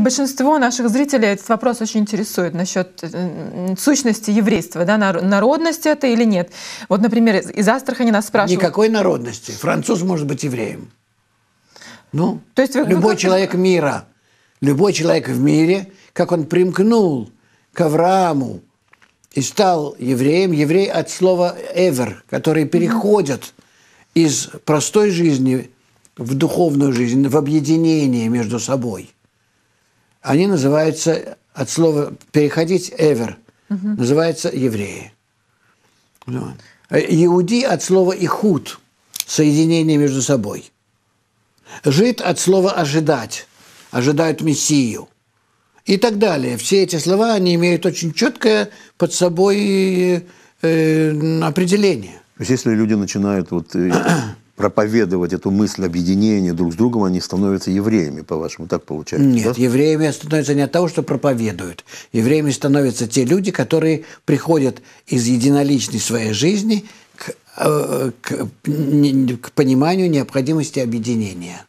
Большинство наших зрителей этот вопрос очень интересует насчет э, сущности еврейства, да, народность это или нет. Вот, например, из Астрахани нас спрашивают... Никакой народности. Француз может быть евреем. Ну, То есть вы, любой вы человек мира, любой человек в мире, как он примкнул к Аврааму и стал евреем, еврей от слова «эвер», который переходит из простой жизни в духовную жизнь, в объединение между собой – они называются от слова переходить ever, угу. называются евреи. Вот. Э, иуди от слова ихуд, соединение между собой. Жид от слова ожидать, ожидают Мессию и так далее. Все эти слова, они имеют очень четкое под собой э, э определение. То есть если люди начинают вот э, проповедовать эту мысль объединения друг с другом, они становятся евреями, по-вашему, так получается? Нет, да? евреями становятся не от того, что проповедуют. Евреями становятся те люди, которые приходят из единоличной своей жизни к, э, к, к пониманию необходимости объединения.